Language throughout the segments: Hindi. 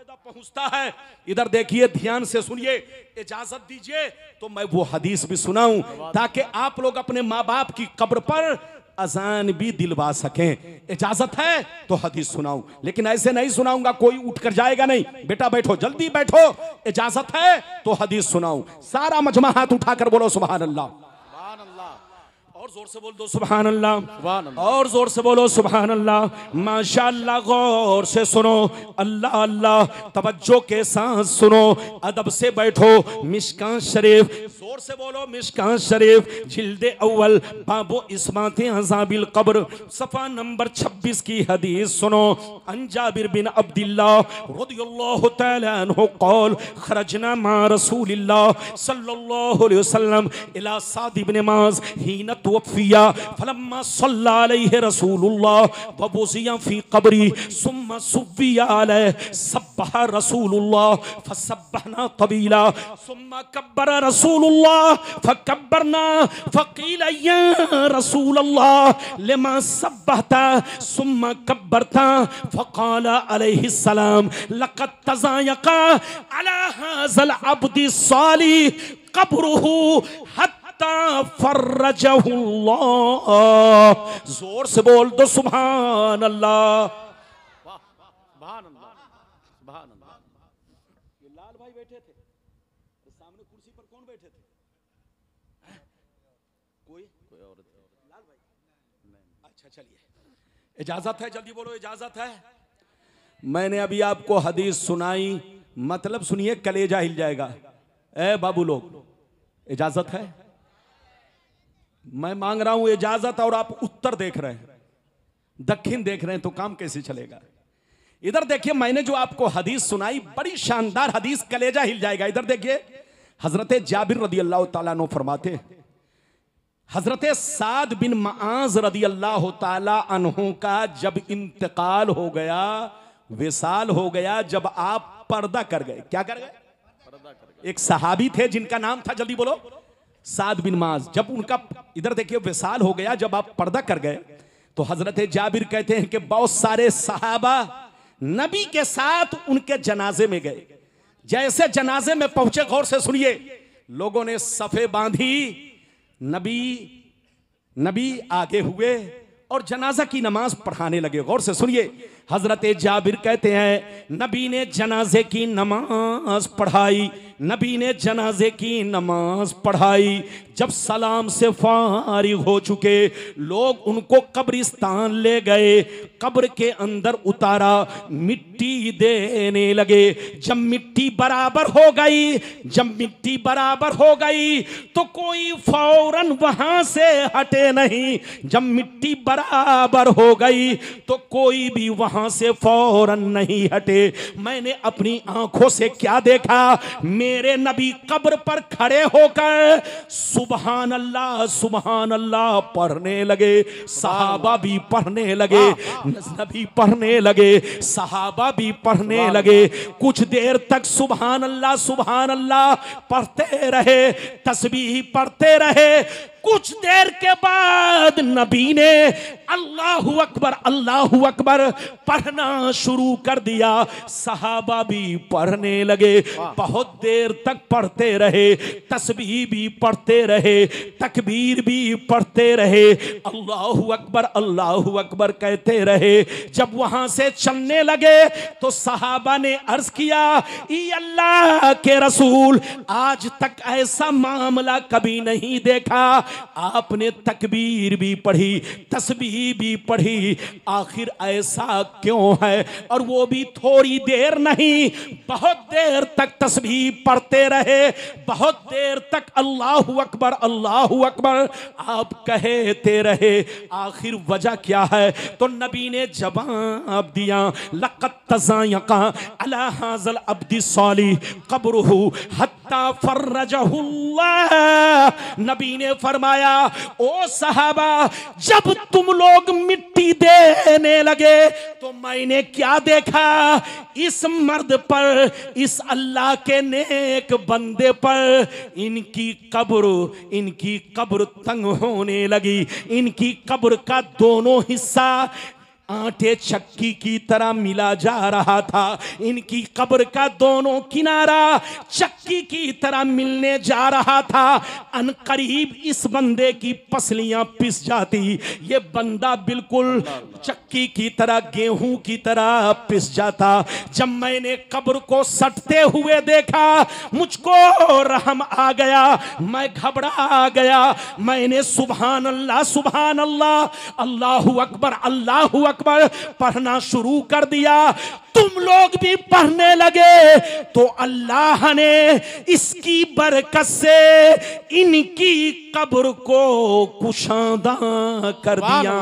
फायदा पहुंचता है इधर देखिए ध्यान से सुनिए इजाजत दीजिए तो मैं वो हदीस भी सुनाऊं ताकि आप लोग अपने माँ बाप की कब्र पर अजान भी दिलवा सकें इजाजत है तो हदीस सुनाऊं लेकिन ऐसे नहीं सुनाऊंगा कोई उठ कर जाएगा नहीं बेटा बैठो जल्दी बैठो इजाजत है तो हदीस सुनाऊं सारा मजमा हाथ उठाकर बोलो सुबह अल्लाह और जोर से बोल दो सुबह अल्लाह और जोर से बोलो सुबह अल्लाह माशा गौर से सुनो अल्लाह अल्लाह तवज्जो के साथ सुनो अदब से बैठो मिशकान शरीफ जोर से बोलो मिशकान शरीफ जिल्द अव्वल बाबो इसमाते हजाबिल कब्र सफा नंबर 26 की हदीस सुनो अंजाबिर बिन अब्दुल्ला खरजना मा रसूलिल्लाह सल्लल्लाहु अलैहि वसल्लम इला توفيا فلما صلى عليه رسول الله وبوزيا في قبري ثم صبي عليه سبح رسول الله فسبحنا طبيلا ثم كبر رسول الله فكبرنا فقيل يا رسول الله لما سبحت ثم كبرت فقال عليه السلام لقد تزايق على هذا العبد الصالح قبره حتى हत्ता फर्रज जोर से बोल दो सुबह अल्लाह लाल सामने कुर्सी पर कौन बैठे थे अच्छा चलिए इजाजत है जल्दी बोलो इजाजत है मैंने अभी आपको हदीस सुनाई मतलब सुनिए कलेजा हिल जाएगा ए बाबू लोग इजाजत है मैं मांग रहा हूं इजाजत और आप उत्तर देख रहे हैं दक्षिण देख रहे हैं तो काम कैसे चलेगा इधर देखिए मैंने जो आपको हदीस सुनाई बड़ी शानदार हदीस कलेजा हिल जाएगा इधर देखिए हजरत जाबिर रदी अल्लाह तु फरमाते हजरत साद बिन माज रदी अल्लाह तहों का जब इंतकाल हो गया विशाल हो गया जब आप पर्दा कर गए क्या कर गए एक सहाबी थे जिनका नाम था जल्दी बोलो साद बिन माज जब उनका इधर देखिए विशाल हो गया जब आप पर्दा कर गए तो हजरत जाबिर कहते हैं कि बहुत सारे साहबा नबी के साथ उनके जनाजे में गए जैसे जनाजे में पहुंचे गौर से सुनिए लोगों ने सफे बांधी नबी नबी आगे हुए और जनाजा की नमाज पढ़ाने लगे गौर से सुनिए हजरत जाबिर कहते हैं नबी ने जनाजे की नमाज पढ़ाई नबी ने जनाजे की नमाज पढ़ाई जब सलाम से फारिग हो चुके लोग उनको कब्रिस्तान ले गए कब्र के अंदर उतारा मिट्टी देने लगे जब मिट्टी बराबर हो गई जब मिट्टी बराबर हो गई तो कोई फौरन वहां से हटे नहीं जब मिट्टी बराबर हो गई तो कोई भी वहां वहां से फौरन नहीं हटे मैंने अपनी आंखों से क्या देखा मेरे नबी कब्र पर खड़े होकर सुबहान अल्लाह सुबहान अल्लाह पढ़ने लगे साहबा भी पढ़ने लगे नबी पढ़ने लगे साहबा भी पढ़ने लगे कुछ देर तक सुबहान अल्लाह सुबहान अल्लाह पढ़ते रहे तस्वीर पढ़ते रहे कुछ देर के बाद नबी ने अल्लाह अकबर अल्लाह अकबर पढ़ना शुरू कर दिया सहाबा भी पढ़ने लगे बहुत देर तक पढ़ते रहे तस्बी भी पढ़ते रहे तकबीर भी पढ़ते रहे अल्लाह अकबर अल्लाह अकबर कहते रहे जब वहां से चलने लगे तो सहाबा ने अर्ज किया अल्लाह के रसूल आज तक ऐसा मामला कभी नहीं देखा आपने तकबीर भी पढ़ी तस्बी भी पढ़ी आखिर ऐसा क्यों है और वो भी थोड़ी देर नहीं बहुत देर तक तस्बी पढ़ते रहे बहुत देर तक अल्लाह अकबर अल्लाह अकबर आप कहते रहे आखिर वजह क्या है तो नबी ने जवाब दिया लकत तजायका अला हाजल अब्दी सौली कब्र हत हत्ता फर्रजहुल्लाह नबी ने फरमाया ओ सहाबा जब तुम लोग मिट्टी देने लगे तो मैंने क्या देखा इस मर्द पर इस अल्लाह के नेक बंदे पर इनकी कब्र इनकी कब्र तंग होने लगी इनकी कब्र का दोनों हिस्सा आटे चक्की की तरह मिला जा रहा था इनकी कब्र का दोनों किनारा चक्की की तरह मिलने जा रहा था अनकरीब इस बंदे की पसलियां पिस जाती ये बंदा बिल्कुल चक्की की तरह गेहूं की तरह पिस जाता जब मैंने कब्र को सटते हुए देखा मुझको रहम आ गया मैं घबरा आ गया मैंने सुबहान अल्लाह सुबहान अल्लाह अल्लाह अकबर अल्लाह अकबर अकबर पढ़ना शुरू कर दिया तुम लोग भी पढ़ने लगे तो अल्लाह ने इसकी बरकत से इनकी कब्र को कुशादा कर दिया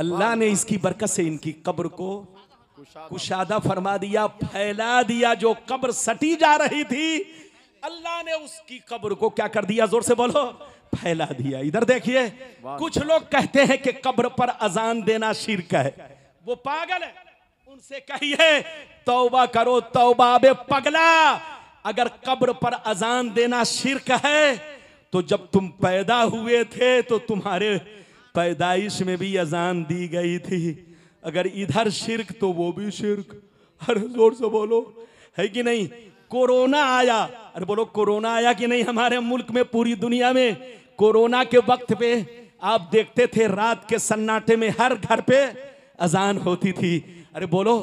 अल्लाह ने इसकी बरकत से इनकी कब्र को कुशादा फरमा दिया फैला दिया जो कब्र सटी जा रही थी अल्लाह ने उसकी कब्र को क्या कर दिया जोर से बोलो फैला दिया इधर देखिए कुछ लोग कहते हैं कि कब्र पर अजान देना शिरक है वो पागल है उनसे कहिए तौबा करो तौबा बे पगला अगर कब्र पर अजान देना शिरक है तो जब तुम पैदा हुए थे तो तुम्हारे पैदाइश में भी अजान दी गई थी अगर इधर शिरक तो वो भी शिरक हर जोर से बोलो है कि नहीं कोरोना आया अरे बोलो कोरोना आया कि नहीं हमारे मुल्क में पूरी दुनिया में कोरोना के वक्त पे आप देखते थे रात के सन्नाटे में हर घर पे अजान होती थी अरे बोलो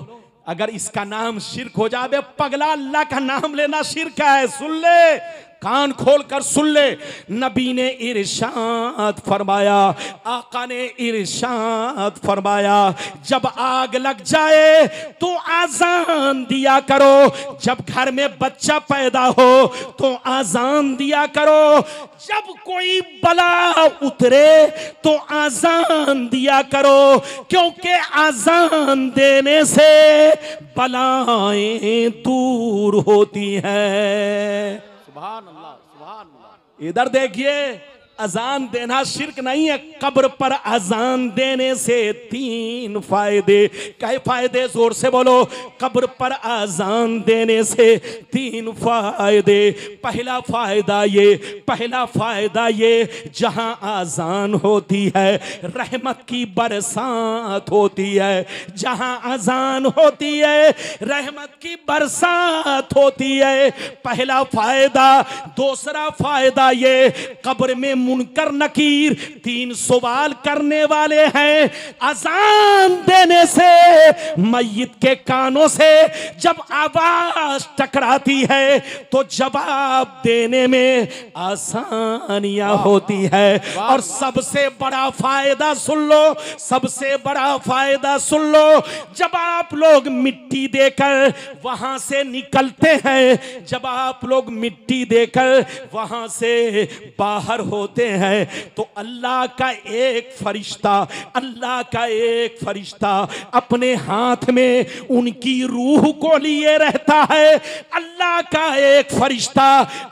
अगर इसका नाम शिरक हो जाए पगला अल्लाह का नाम लेना शिरक है सुन ले कान खोल कर सुन ले नबी ने इरशाद फरमाया आका ने इरशाद फरमाया जब आग लग जाए तो आजान दिया करो जब घर में बच्चा पैदा हो तो आजान दिया करो जब कोई बला उतरे तो आजान दिया करो क्योंकि आजान देने से बलाएं दूर होती हैं सुबह इधर देखिए अजान देना शिरक नहीं है कब्र पर अजान देने से तीन फायदे कई फायदे जोर से बोलो कब्र पर अजान देने से तीन फायदे पहला फायदा ये पहला फायदा ये जहां अजान होती है रहमत की बरसात होती है जहां अजान होती है रहमत की बरसात होती है पहला फायदा दूसरा फायदा ये कब्र में मुनकर नकीर तीन सवाल करने वाले हैं अजान देने से मैत के कानों से जब आवाज टकराती है तो जवाब देने में आसानियां होती है और सबसे बड़ा फायदा सुन लो सबसे बड़ा फायदा सुन लो जब आप लोग मिट्टी देकर वहां से निकलते हैं जब आप लोग मिट्टी देकर वहां से बाहर होते करते हैं तो अल्लाह का एक फरिश्ता अल्लाह का एक फरिश्ता अपने हाथ में उनकी रूह को लिए रहता है अल्लाह का एक फरिश्ता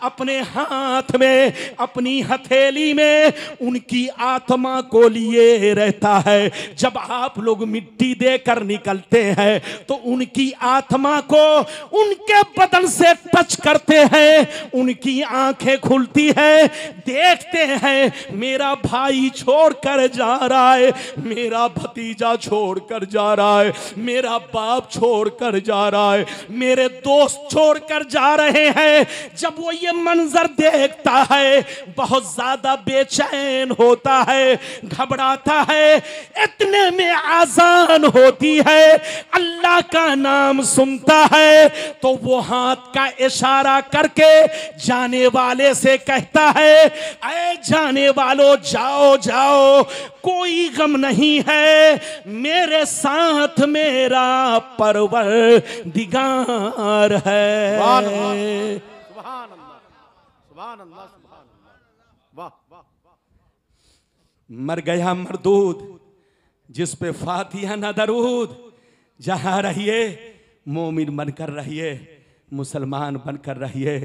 अपने हाथ में अपनी हथेली में उनकी आत्मा को लिए रहता है जब आप लोग मिट्टी देकर निकलते हैं तो उनकी आत्मा को उनके बदन से टच करते हैं उनकी आंखें खुलती है देखते हैं हैं मेरा भाई छोड़ कर जा रहा है मेरा भतीजा छोड़ कर जा रहा है मेरा बाप छोड़ कर जा रहा है मेरे दोस्त छोड़ कर जा रहे हैं जब वो ये मंजर देखता है बहुत ज्यादा बेचैन होता है घबराता है इतने में आजान होती है अल्लाह का नाम सुनता है तो वो हाथ का इशारा करके जाने वाले से कहता है ऐ जाने वालों जाओ जाओ कोई गम नहीं है मेरे साथ मेरा परवर दिगार है मर गया मरदूद जिस पे फातिया न दरूद जहां रहिए मोमिन बनकर रहिए मुसलमान बनकर रहिए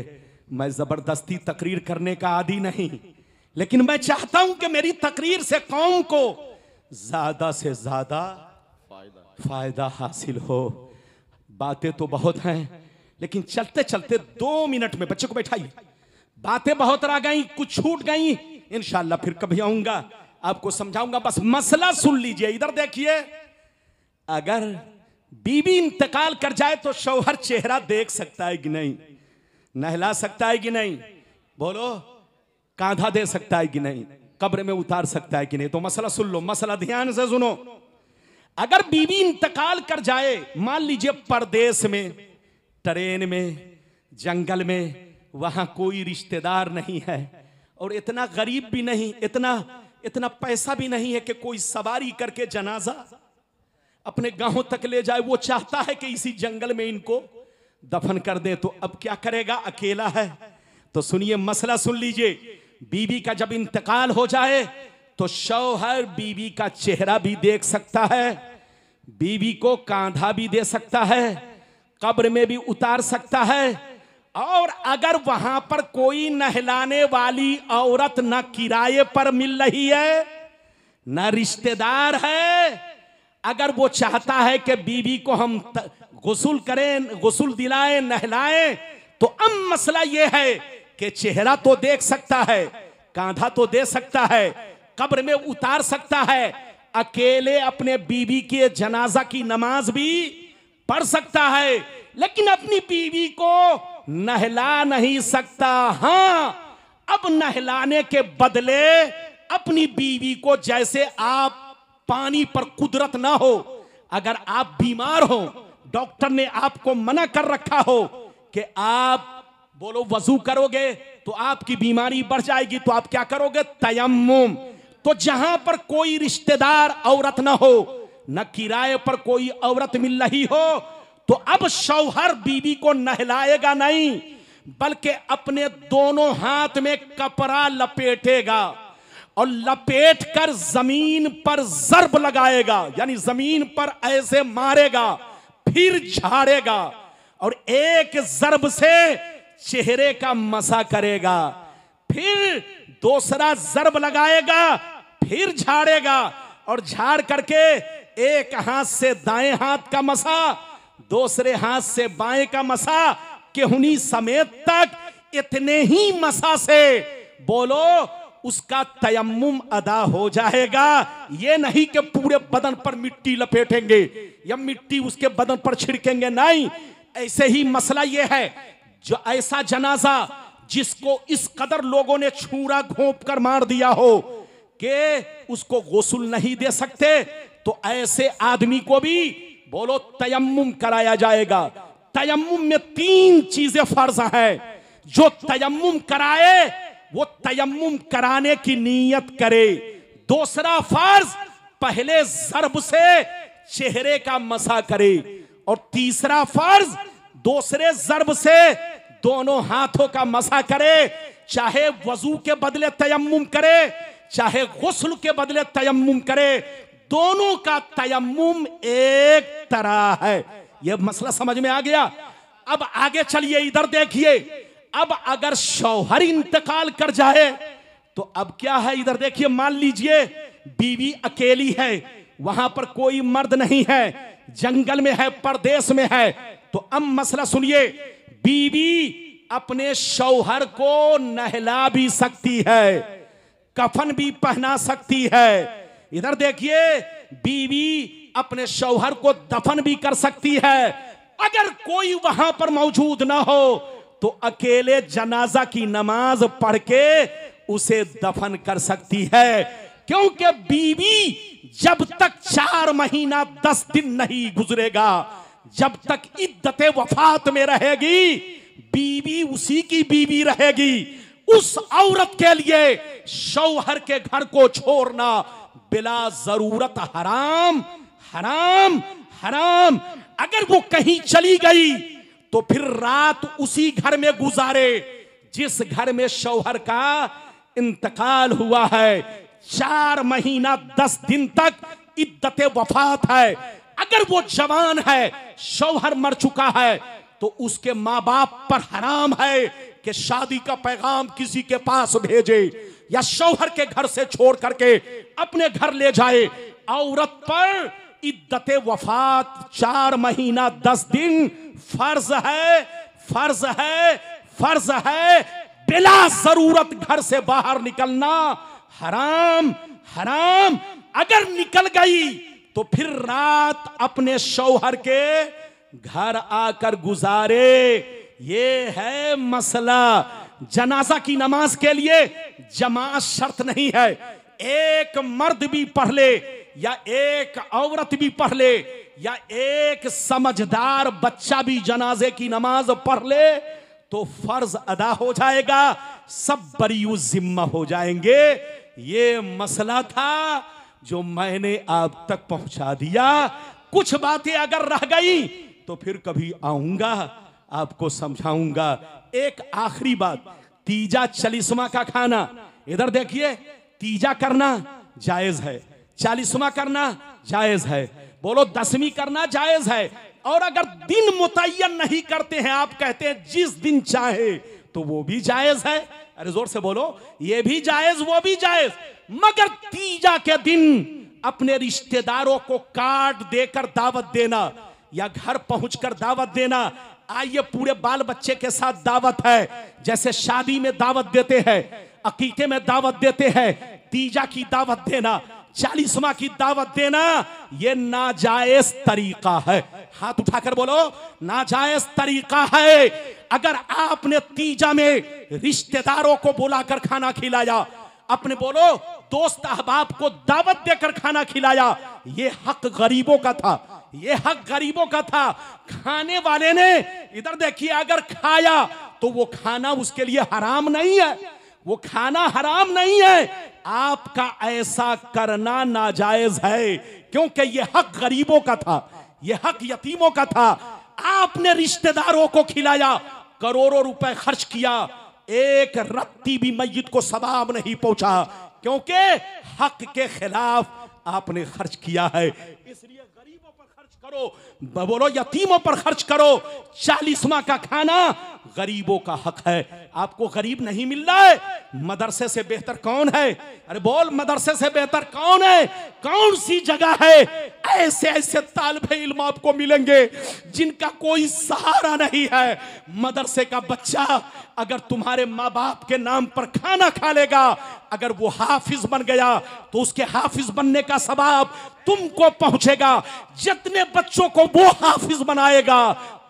मैं जबरदस्ती तकरीर करने का आदि नहीं लेकिन मैं चाहता हूं कि मेरी तकरीर से कौम को ज्यादा से ज्यादा फायदा हासिल हो बातें तो बहुत हैं लेकिन चलते चलते दो मिनट में बच्चे को बैठाइए बातें बहुत रह गई कुछ छूट गई इनशाला फिर कभी आऊंगा आपको समझाऊंगा बस मसला सुन लीजिए इधर देखिए अगर बीबी इंतकाल कर जाए तो शौहर चेहरा देख सकता है कि नहीं नहला सकता है कि नहीं बोलो कांधा दे सकता है कि नहीं कब्र में उतार सकता है कि नहीं तो मसला सुन लो मसला ध्यान से सुनो अगर बीवी इंतकाल कर जाए मान लीजिए परदेश में ट्रेन में जंगल में वहां कोई रिश्तेदार नहीं है और इतना गरीब भी नहीं इतना इतना पैसा भी नहीं है कि कोई सवारी करके जनाजा अपने गांव तक ले जाए वो चाहता है कि इसी जंगल में इनको दफन कर दे तो अब क्या करेगा अकेला है तो सुनिए मसला सुन लीजिए बीवी का जब इंतकाल हो जाए तो शौहर बीवी का चेहरा भी देख सकता है बीवी को कांधा भी दे सकता है कब्र में भी उतार सकता है और अगर वहां पर कोई नहलाने वाली औरत न किराए पर मिल रही है न रिश्तेदार है अगर वो चाहता है कि बीवी को हम गसुल करें गसुल दिलाएं नहलाएं तो अम मसला ये है कि चेहरा तो देख सकता है कांधा तो दे सकता है कब्र में उतार सकता है अकेले अपने बीवी के जनाजा की नमाज भी पढ़ सकता है लेकिन अपनी बीवी को नहला नहीं सकता हां अब नहलाने के बदले अपनी बीवी को जैसे आप पानी पर कुदरत ना हो अगर आप बीमार हो डॉक्टर ने आपको मना कर रखा हो कि आप बोलो वजू करोगे तो आपकी बीमारी बढ़ जाएगी तो आप क्या करोगे तयम तो जहां पर कोई रिश्तेदार औरत ना हो न किराए पर कोई औरत मिल रही हो तो अब शौहर बीबी को नहलाएगा नहीं बल्कि अपने दोनों हाथ में कपड़ा लपेटेगा और लपेट कर जमीन पर जरब लगाएगा यानी जमीन पर ऐसे मारेगा फिर झाड़ेगा और एक जरब से चेहरे का मसा करेगा फिर दूसरा जरब लगाएगा फिर झाड़ेगा और झाड़ करके एक हाथ से दाएं हाथ का मसा दूसरे हाथ से बाएं का मसा के उन्हीं समेत तक इतने ही मसा से बोलो उसका तयम अदा हो जाएगा ये नहीं कि पूरे बदन पर मिट्टी लपेटेंगे या मिट्टी उसके बदन पर छिड़केंगे नहीं ऐसे ही मसला यह है जो ऐसा जनाजा जिसको इस कदर लोगों ने छूरा घोंप कर मार दिया हो कि उसको गोसुल नहीं दे सकते तो ऐसे आदमी को भी बोलो तयम कराया जाएगा तयम्मुम में तीन चीजें फर्ज है जो तयम कराए वो तयम कराने की नीयत करे दूसरा फर्ज पहले जरब से चेहरे का मसा करे और तीसरा फर्ज दूसरे जरब से दोनों हाथों का मसा करे चाहे वजू के बदले तयम करे चाहे गसल के बदले तयम करे दोनों का तयम एक तरह है यह मसला समझ में आ गया अब आगे चलिए इधर देखिए अब अगर शौहर इंतकाल कर जाए तो अब क्या है इधर देखिए मान लीजिए बीवी अकेली है वहां पर कोई मर्द नहीं है जंगल में है परदेश में है तो अब मसला सुनिए बीवी अपने शौहर को नहला भी सकती है कफन भी पहना सकती है इधर देखिए बीवी अपने शौहर को दफन भी कर सकती है अगर कोई वहां पर मौजूद ना हो तो अकेले जनाजा की नमाज पढ़ के उसे दफन कर सकती है क्योंकि बीवी जब तक चार महीना दस दिन नहीं गुजरेगा जब तक इद्दत वफात में रहेगी बीवी उसी की बीवी रहेगी उस औरत के लिए शौहर के घर को छोड़ना बिला जरूरत हराम हराम हराम अगर वो कहीं चली गई तो फिर रात उसी घर में गुजारे जिस घर में शौहर का इंतकाल हुआ है चार महीना दस दिन तक इद्दत वफात है अगर वो जवान है शौहर मर चुका है तो उसके माँ बाप पर हराम है कि शादी का पैगाम किसी के पास भेजे या शौहर के घर से छोड़ करके अपने घर ले जाए औरत पर इद्दत वफात चार महीना दस दिन फर्ज है फर्ज है फर्ज है बिला जरूरत घर से बाहर निकलना हराम हराम अगर निकल गई तो फिर रात अपने शौहर के घर आकर गुजारे ये है मसला जनाजा की नमाज के लिए जमात शर्त नहीं है एक मर्द भी पढ़ ले या एक औरत भी पढ़ ले या एक समझदार बच्चा भी जनाजे की नमाज पढ़ ले तो फर्ज अदा हो जाएगा सब बरी जिम्मा हो जाएंगे ये मसला था जो मैंने आप तक पहुंचा दिया कुछ बातें अगर रह गई तो फिर कभी आऊंगा आपको समझाऊंगा एक आखिरी बात तीजा चालीसवा का खाना इधर देखिए तीजा करना जायज है चालीसवा करना जायज है बोलो दसवीं करना जायज है और अगर दिन मुतयन नहीं करते हैं आप कहते हैं जिस दिन चाहे तो वो भी जायज है अरे जोर से बोलो ये भी जायज वो भी जायज मगर तीजा के दिन अपने रिश्तेदारों को कार्ड देकर दावत देना या घर पहुंचकर दावत देना आइए पूरे बाल बच्चे के साथ दावत है जैसे शादी में दावत देते हैं अकीके में दावत देते हैं तीजा की दावत देना चालीसवा की दावत देना ये नाजायज तरीका है हाथ उठाकर बोलो नाजायज तरीका है अगर आपने तीजा में रिश्तेदारों को बुलाकर खाना खिलाया अपने बोलो दोस्त अहबाब को दावत देकर खाना खिलाया ये हक गरीबों का था ये हक गरीबों का था खाने वाले ने इधर देखिए अगर खाया तो वो खाना उसके लिए हराम नहीं है वो खाना हराम नहीं है आपका ऐसा करना नाजायज है क्योंकि यह हक गरीबों का था यह हक यतीमों का था आपने रिश्तेदारों को खिलाया करोड़ों रुपए खर्च किया एक रत्ती भी मैत को सवाब नहीं पहुंचा क्योंकि हक के खिलाफ आपने खर्च किया है इसलिए गरीबों पर खर्च करो बोलो यतीमों पर खर्च करो चालीसवा का खाना गरीबों का हक है आपको गरीब नहीं मिल रहा है मदरसे से बेहतर कौन है अरे बोल मदरसे से बेहतर कौन है कौन सी जगह है ऐसे ऐसे तालब इल्म आपको मिलेंगे जिनका कोई सहारा नहीं है मदरसे का बच्चा अगर तुम्हारे माँ बाप के नाम पर खाना खा लेगा अगर वो हाफिज बन गया तो उसके हाफिज बनने का सबाब तुमको पहुंचेगा जितने बच्चों को वो हाफिज बनाएगा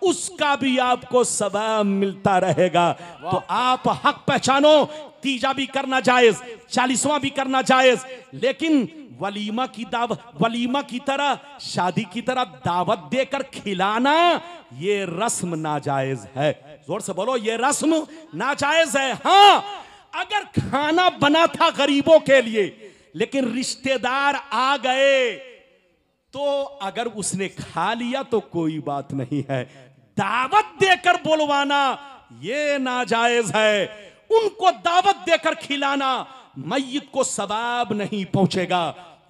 उसका भी आपको सवाब मिलता रहेगा तो आप हक पहचानो तीजा भी करना जायज चालीसवा भी करना जायज लेकिन वलीमा की दाव वलीमा की तरह शादी की तरह दावत देकर खिलाना ये रस्म नाजायज है जोर से बोलो ये रस्म नाजायज है हाँ अगर खाना बना था गरीबों के लिए लेकिन रिश्तेदार आ गए तो अगर उसने खा लिया तो कोई बात नहीं है दावत देकर बोलवाना ये नाजायज है उनको दावत देकर खिलाना मैत को सबाब नहीं पहुंचेगा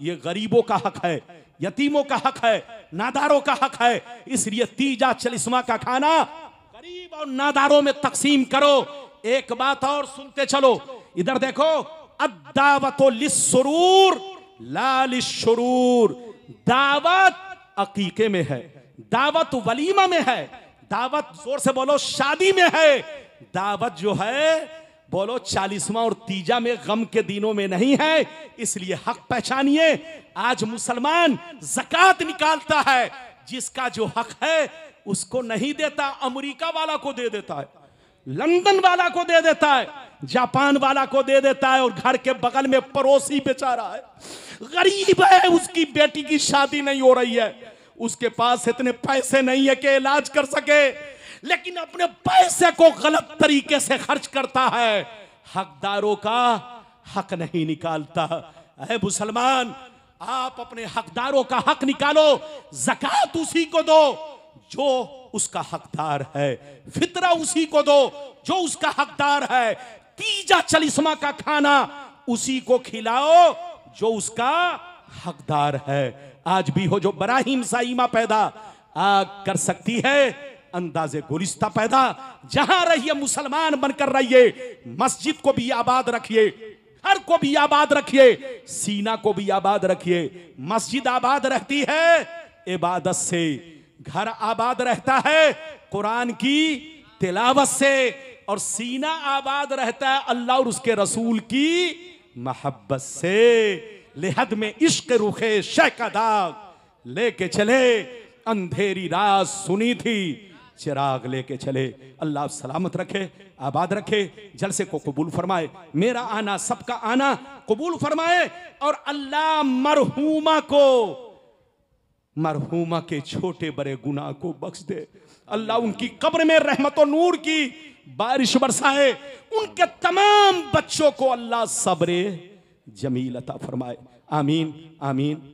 ये गरीबों का हक है यतीमों का हक है नादारों का हक है इसलिए तीजा चलिस्मा का खाना गरीब और नादारों में तकसीम करो एक बात और सुनते चलो इधर देखो अदावतो लिसरूर लाल शुरूर दावत अकीके में है दावत वलीमा में है दावत जोर से बोलो शादी में है दावत जो है बोलो चालीसवा और तीजा में गम के दिनों में नहीं है इसलिए हक पहचानिए आज मुसलमान जक़ात निकालता है जिसका जो हक है उसको नहीं देता अमेरिका वाला को दे देता है लंदन वाला को दे देता है जापान वाला को दे देता है और घर के बगल में पड़ोसी बेचारा है गरीब है उसकी बेटी की शादी नहीं हो रही है उसके पास इतने पैसे नहीं है कि इलाज कर सके लेकिन अपने पैसे को गलत तरीके से खर्च करता है हकदारों का हक नहीं निकालता है मुसलमान आप अपने हकदारों का हक निकालो जकत उसी को दो जो उसका हकदार है फितरा उसी को दो जो उसका हकदार है तीजा चलिस्मा का खाना उसी को खिलाओ जो उसका हकदार है आज भी हो जो बराहिम साइमा पैदा आग कर सकती है अंदाजे गुलिस्ता पैदा जहां रहिए मुसलमान बनकर रहिए मस्जिद को भी आबाद रखिए घर को भी आबाद रखिए सीना को भी आबाद रखिए मस्जिद आबाद रहती है इबादत से घर आबाद रहता है कुरान की तिलावत से और सीना आबाद रहता है अल्लाह और उसके रसूल की मोहब्बत से लेहद में इश्क रुखे शह का दाग लेके चले अंधेरी रात सुनी थी चिराग लेके चले अल्लाह सलामत रखे आबाद रखे जलसे को कबूल फरमाए मेरा आना सबका आना कबूल फरमाए और अल्लाह मरहूमा को मरहूमा के छोटे बड़े गुनाह को बख्श दे अल्लाह उनकी कब्र में रहमत नूर की बारिश बरसाए उनके तमाम बच्चों को अल्लाह सबरे جمیل عطا فرمائے آمین آمین